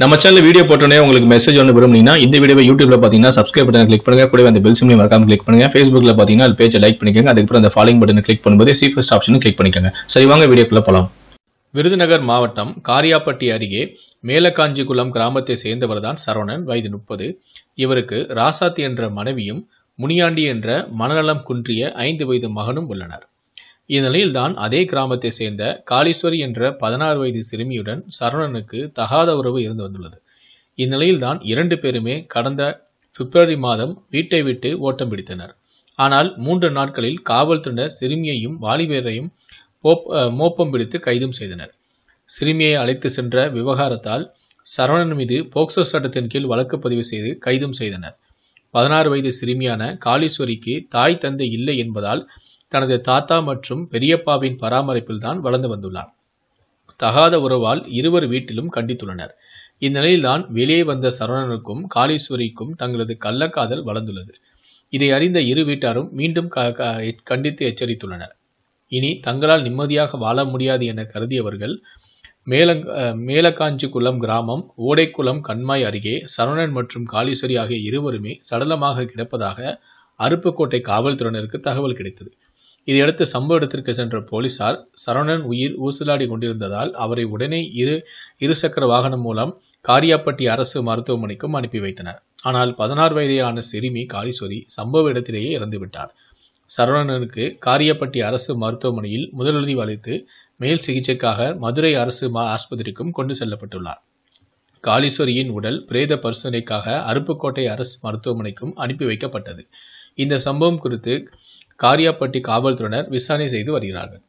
நம்ம channel video போட்டோன்னே உங்களுக்கு மெசேஜ் ஒன்று விரும்புனீங்கன்னா இந்த வீடியோ யூடியூப்ல பார்த்தீங்கன்னா சப்ஸ்கிரைப் பட்டன் கிளிக் பண்ணுங்க கூட அந்த பெல் சிம்லையும் மறக்காம கிளிக் பண்ணுங்க ஃபேஸ்புக்ல பார்த்தீங்கன்னா அது பேஜை லைக் பண்ணிக்கோங்க அதுக்கப்புறம் அந்த ஃபாலோயிங் பட்டன் கிளிக் பண்ணும்போது சீஃபஸ்ட் ஆப்ஷன் கிளிக் பண்ணிக்கோங்க சரி வாங்க வீடியோக்குள்ள போகலாம் விருதுநகர் மாவட்டம் காரியாப்பட்டி அருகே மேலக்காஞ்சிகுளம் கிராமத்தை சேர்ந்தவர் தான் சரவணன் வயது முப்பது இவருக்கு ராசாத்தி என்ற மனைவியும் முனியாண்டி என்ற மனநலம் குன்றிய ஐந்து வயது மகனும் உள்ளனர் இந்நிலையில்தான் அதே கிராமத்தை சேர்ந்த காளீஸ்வரி என்ற பதினாறு வயது சிறுமியுடன் சரவணனுக்கு தகாத உறவு இருந்து வந்துள்ளது இந்நிலையில்தான் இரண்டு பேருமே கடந்த பிப்ரவரி மாதம் வீட்டை விட்டு ஓட்டம் பிடித்தனர் ஆனால் மூன்று நாட்களில் காவல்துறையினர் சிறுமியையும் வாலிபேரையும் மோப்பம் பிடித்து கைதும் செய்தனர் சிறுமியை அழைத்து சென்ற விவகாரத்தால் சரவணன் மீது போக்சோ சட்டத்தின் கீழ் வழக்கு பதிவு செய்து கைதும் செய்தனர் பதினாறு வயது சிறுமியான காளீஸ்வரிக்கு தாய் தந்தை இல்லை என்பதால் தனது தாத்தா மற்றும் பெரியப்பாவின் பராமரிப்பில் தான் வளர்ந்து வந்துள்ளார் தகாத உறவால் இருவர் வீட்டிலும் கண்டித்துள்ளனர் இந்நிலையில்தான் வெளியே வந்த சரவணனுக்கும் காளீஸ்வரிக்கும் தங்களது கள்ளக்காதல் வளர்ந்துள்ளது இதை அறிந்த இரு வீட்டாரும் மீண்டும் கண்டித்து எச்சரித்துள்ளனர் இனி தங்களால் நிம்மதியாக வாழ முடியாது என கருதியவர்கள் மேலங் மேலக்காஞ்சிக்குளம் கிராமம் ஓடைக்குளம் கண்மாய் அருகே சரவணன் மற்றும் காளீஸ்வரி ஆகிய இருவருமே சடலமாக கிடப்பதாக அருப்புக்கோட்டை காவல்துறையினருக்கு தகவல் கிடைத்தது இதையடுத்து சம்பவ இடத்திற்கு சென்ற போலீசார் சரவணன் உயிர் ஊசலாடி கொண்டிருந்ததால் அவரை உடனே இரு இருசக்கர வாகனம் மூலம் காரியாப்பட்டி அரசு மருத்துவமனைக்கும் அனுப்பி வைத்தனர் ஆனால் பதினாறு வயதான சிறுமி காளீஸ்வரி சம்பவ இடத்திலேயே இறந்துவிட்டார் சரவணனுக்கு காரியப்பட்டி அரசு மருத்துவமனையில் முதலுதவி அளித்து மேல் சிகிச்சைக்காக மதுரை அரசு ஆஸ்பத்திரிக்கும் கொண்டு செல்லப்பட்டுள்ளார் காளீஸ்வரியின் உடல் பிரேத பரிசோதனைக்காக அருப்புக்கோட்டை அரசு மருத்துவமனைக்கும் அனுப்பி வைக்கப்பட்டது இந்த சம்பவம் குறித்து காரியாப்பட்டி காவல்துறையினர் விசாரணை செய்து வருகிறார்கள்